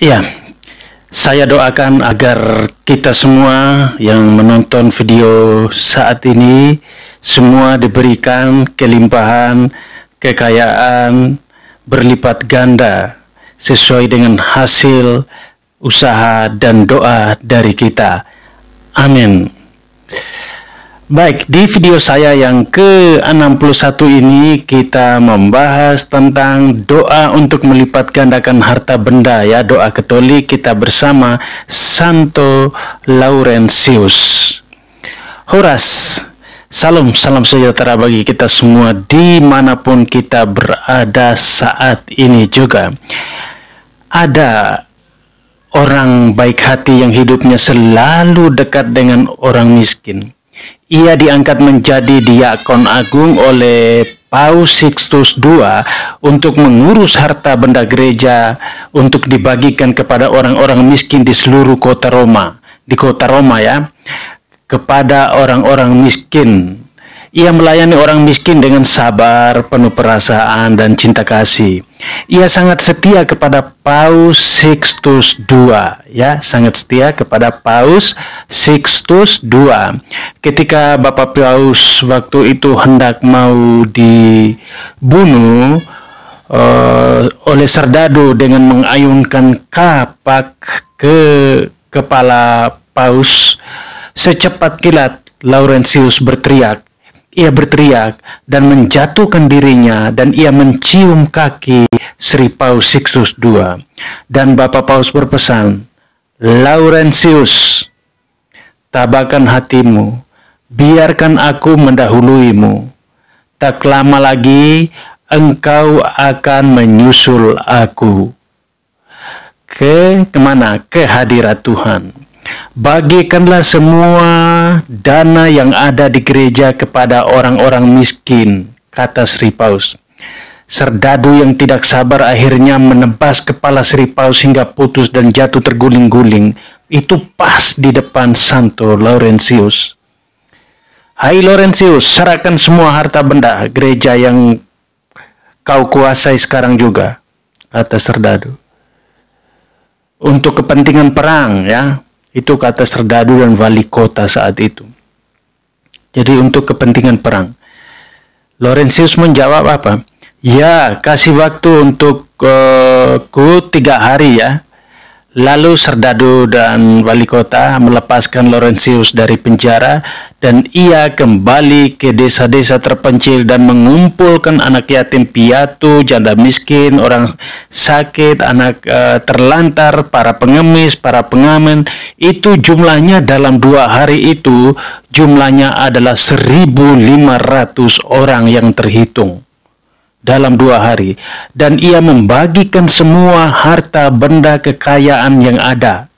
Iya, saya doakan agar kita semua yang menonton video saat ini semua diberikan kelimpahan, kekayaan berlipat ganda sesuai dengan hasil usaha dan doa dari kita. Amin. Baik, di video saya yang ke-61 ini kita membahas tentang doa untuk melipat gandakan harta benda ya, doa Katolik kita bersama Santo Laurentius. Horas, salam salam sejahtera bagi kita semua dimanapun kita berada saat ini juga. Ada orang baik hati yang hidupnya selalu dekat dengan orang miskin ia diangkat menjadi diakon agung oleh Paus Sixtus II untuk mengurus harta benda gereja untuk dibagikan kepada orang-orang miskin di seluruh kota Roma. Di kota Roma ya, kepada orang-orang miskin ia melayani orang miskin dengan sabar, penuh perasaan, dan cinta kasih. Ia sangat setia kepada Paus Sixtus II, ya, sangat setia kepada Paus Sixtus II. Ketika Bapak Paus waktu itu hendak mau dibunuh, uh, oleh Serdadu dengan mengayunkan kapak ke kepala paus. Secepat kilat, Laurentius berteriak, ia berteriak dan menjatuhkan dirinya dan ia mencium kaki Sri Paus Sixtus II. Dan Bapak Paus berpesan, Laurentius, tabakan hatimu, biarkan aku mendahuluimu. Tak lama lagi engkau akan menyusul aku. Ke kemana? Ke hadirat Tuhan. Bagikanlah semua dana yang ada di gereja kepada orang-orang miskin, kata Sri Paus. Serdadu yang tidak sabar akhirnya menebas kepala Sri Paus hingga putus dan jatuh terguling-guling. Itu pas di depan Santo Laurentius. Hai Laurentius, serahkan semua harta benda gereja yang kau kuasai sekarang juga, kata Serdadu. Untuk kepentingan perang ya, itu kata serdadu dan wali kota saat itu. Jadi untuk kepentingan perang. Laurentius menjawab apa? Ya, kasih waktu untukku eh, uh, tiga hari ya. Lalu Serdadu dan wali kota melepaskan Lorenzius dari penjara dan ia kembali ke desa-desa terpencil dan mengumpulkan anak yatim piatu, janda miskin, orang sakit, anak e, terlantar, para pengemis, para pengamen. Itu jumlahnya dalam dua hari itu jumlahnya adalah 1.500 orang yang terhitung dalam dua hari, dan ia membagikan semua harta benda kekayaan yang ada.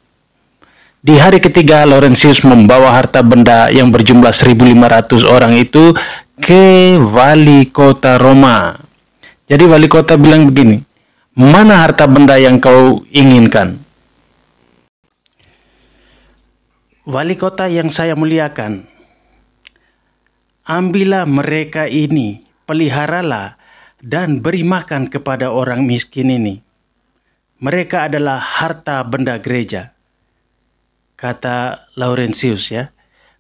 Di hari ketiga, Laurentius membawa harta benda yang berjumlah 1.500 orang itu ke wali kota Roma. Jadi wali kota bilang begini, mana harta benda yang kau inginkan? Wali kota yang saya muliakan, ambillah mereka ini, peliharalah, dan beri makan kepada orang miskin ini. Mereka adalah harta benda gereja. Kata Laurentius ya.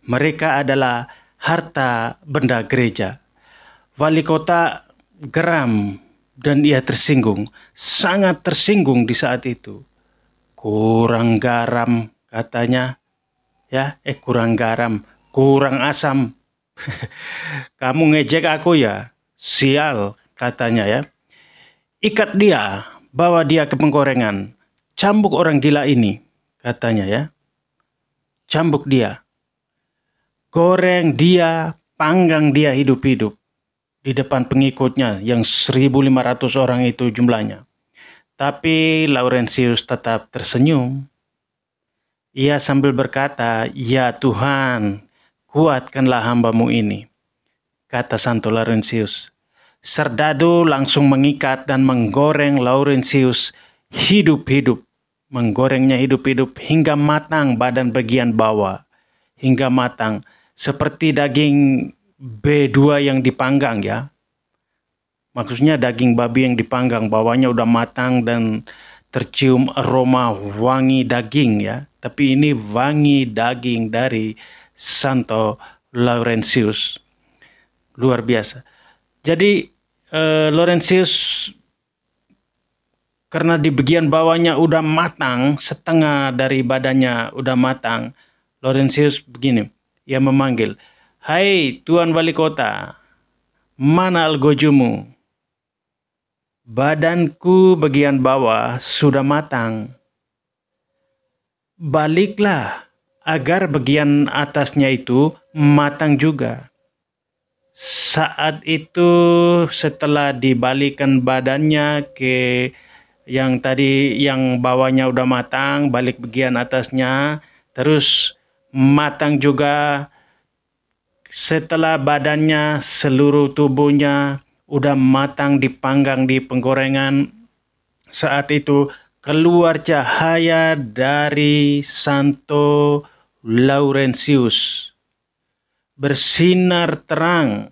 Mereka adalah harta benda gereja. Wali kota geram dan ia tersinggung, sangat tersinggung di saat itu. Kurang garam katanya. Ya, eh kurang garam, kurang asam. Kamu ngejek aku ya? Sial, katanya ya. Ikat dia, bawa dia ke penggorengan. Cambuk orang gila ini, katanya ya. Cambuk dia. Goreng dia, panggang dia hidup-hidup. Di depan pengikutnya yang 1.500 orang itu jumlahnya. Tapi Laurentius tetap tersenyum. Ia sambil berkata, Ya Tuhan, kuatkanlah hambamu ini. Kata Santo Laurentius, Serdadu langsung mengikat dan menggoreng Laurentius hidup-hidup, menggorengnya hidup-hidup hingga matang badan bagian bawah, hingga matang seperti daging B2 yang dipanggang ya. Maksudnya daging babi yang dipanggang bawahnya udah matang dan tercium aroma wangi daging ya. Tapi ini wangi daging dari Santo Laurentius. Luar biasa. Jadi uh, Laurentius karena di bagian bawahnya udah matang, setengah dari badannya udah matang, Laurentius begini, ia memanggil, Hai Tuan Wali Kota, mana algojumu? Badanku bagian bawah sudah matang. Baliklah agar bagian atasnya itu matang juga. Saat itu setelah dibalikan badannya ke yang tadi yang bawahnya udah matang, balik bagian atasnya, terus matang juga setelah badannya, seluruh tubuhnya udah matang dipanggang di penggorengan. Saat itu keluar cahaya dari Santo Laurentius bersinar terang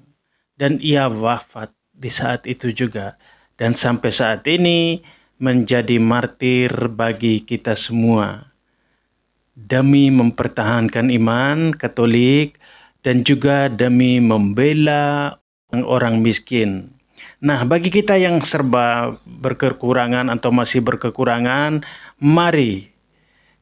dan ia wafat di saat itu juga dan sampai saat ini menjadi martir bagi kita semua demi mempertahankan iman Katolik dan juga demi membela orang miskin. Nah, bagi kita yang serba berkekurangan atau masih berkekurangan, mari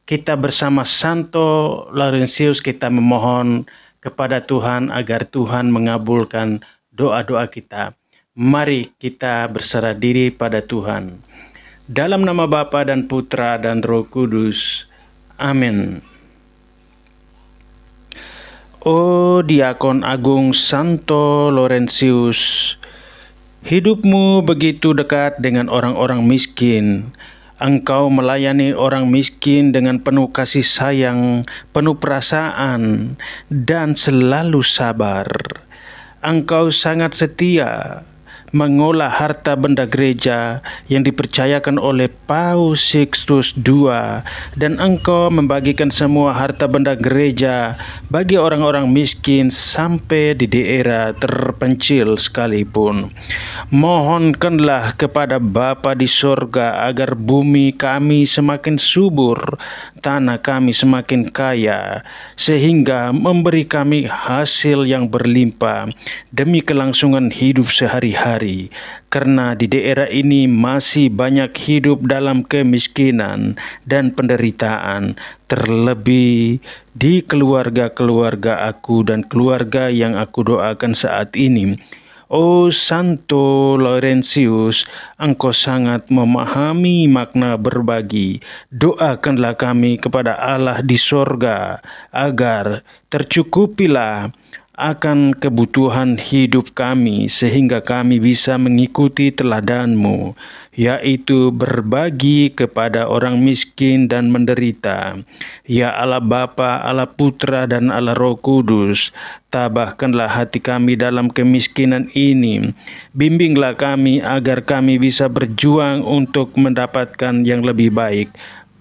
kita bersama Santo Laurentius kita memohon kepada Tuhan agar Tuhan mengabulkan doa-doa kita. Mari kita berserah diri pada Tuhan. Dalam nama Bapa dan Putra dan Roh Kudus. Amin. O Diakon Agung Santo Lorenzius hidupmu begitu dekat dengan orang-orang miskin Engkau melayani orang miskin dengan penuh kasih sayang, penuh perasaan, dan selalu sabar. Engkau sangat setia mengolah harta benda gereja yang dipercayakan oleh Paus Sixtus II dan engkau membagikan semua harta benda gereja bagi orang-orang miskin sampai di daerah terpencil sekalipun. Mohonkanlah kepada Bapa di sorga agar bumi kami semakin subur, tanah kami semakin kaya, sehingga memberi kami hasil yang berlimpah demi kelangsungan hidup sehari-hari hari karena di daerah ini masih banyak hidup dalam kemiskinan dan penderitaan terlebih di keluarga-keluarga aku dan keluarga yang aku doakan saat ini. Oh Santo Laurentius, engkau sangat memahami makna berbagi. Doakanlah kami kepada Allah di sorga, agar tercukupilah akan kebutuhan hidup kami sehingga kami bisa mengikuti teladanmu, yaitu berbagi kepada orang miskin dan menderita. Ya Allah Bapa, Allah Putra dan Allah Roh Kudus, tabahkanlah hati kami dalam kemiskinan ini. Bimbinglah kami agar kami bisa berjuang untuk mendapatkan yang lebih baik.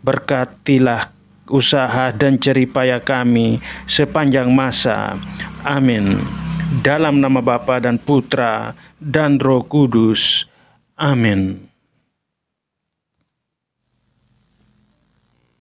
Berkatilah usaha dan ceripaya kami sepanjang masa. Amin. Dalam nama Bapa dan Putra dan Roh Kudus. Amin.